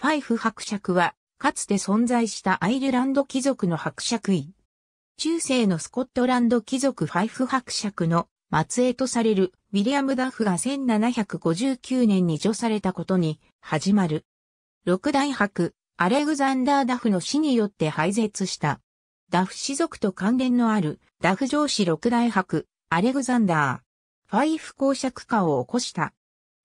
ファイフ伯爵は、かつて存在したアイルランド貴族の伯爵位。中世のスコットランド貴族ファイフ伯爵の末裔とされるウィリアム・ダフが1759年に除されたことに始まる。六大伯、アレグザンダー・ダフの死によって廃絶した。ダフ氏族と関連のあるダフ上司六大伯、アレグザンダー。ファイフ公爵化を起こした。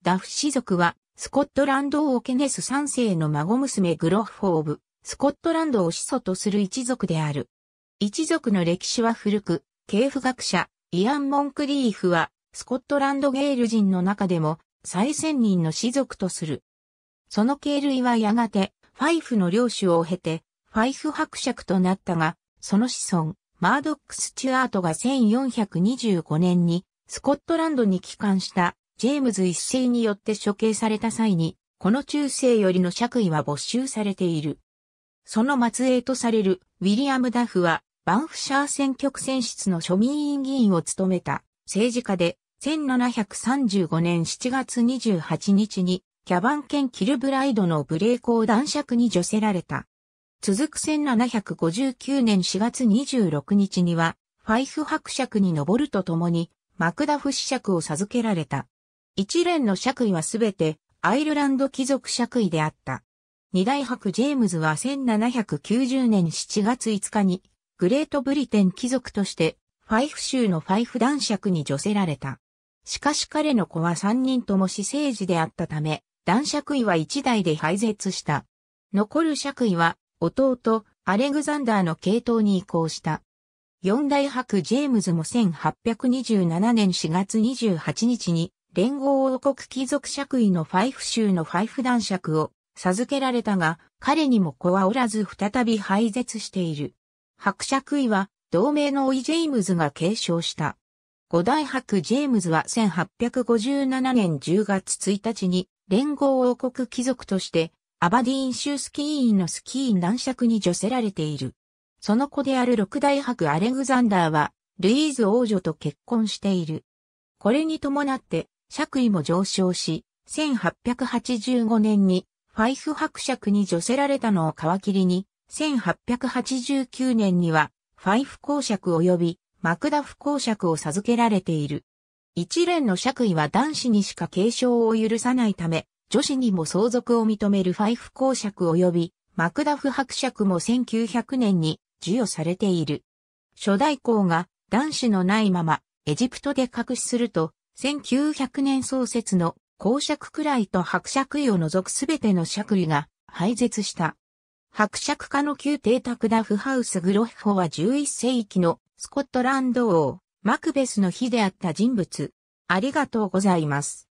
ダフ氏族はスコットランド王ケネス3世の孫娘グロッフォーブ、スコットランドを始祖とする一族である。一族の歴史は古く、系譜学者、イアン・モンクリーフは、スコットランドゲール人の中でも、最先人の氏族とする。その系類はやがて、ファイフの領主を経て、ファイフ伯爵となったが、その子孫、マードック・スチュアートが1425年に、スコットランドに帰還したジェームズ一世によって処刑された際に、この中世よりの爵位は没収されている。その末裔とされるウィリアム・ダフは、バンフシャー選挙区選出の庶民委員議員を務めた政治家で、1735年7月28日に、キャバン県キルブライドのブレイコー男爵に除せられた。続く1759年4月26日には、ファイフ伯爵に上るとともに、マクダフ子爵を授けられた。一連の爵位はすべてアイルランド貴族爵位であった。二大伯ジェームズは1790年7月5日にグレートブリテン貴族としてファイフ州のファイフ男爵に除せられた。しかし彼の子は三人とも私生児であったため、男爵位は一代で廃絶した。残る爵位は弟アレグザンダーの系統に移行した。四大伯ジェームズも1827年4月28日に連合王国貴族爵位のファイフ州のファイフ男爵を授けられたが、彼にも子はおらず再び廃絶している。伯爵位は同盟のオイ・ジェイムズが継承した。五大伯ジェームズは1857年10月1日に連合王国貴族としてアバディーン州スキー院のスキー男爵に除せられている。その子である六大伯アレグザンダーはルイーズ王女と結婚している。これに伴って爵位も上昇し、1885年にファイフ伯爵に除せられたのを皮切りに、1889年にはファイフ公爵及びマクダフ公爵を授けられている。一連の爵位は男子にしか継承を許さないため、女子にも相続を認めるファイフ公爵及びマクダフ伯爵も1900年に授与されている。初代公が男子のないままエジプトで隠しすると1900年創設の公爵くらいと伯爵位を除くすべての爵位が廃絶した。伯爵家の旧邸宅ダフハウスグロッフォは11世紀のスコットランド王、マクベスの日であった人物。ありがとうございます。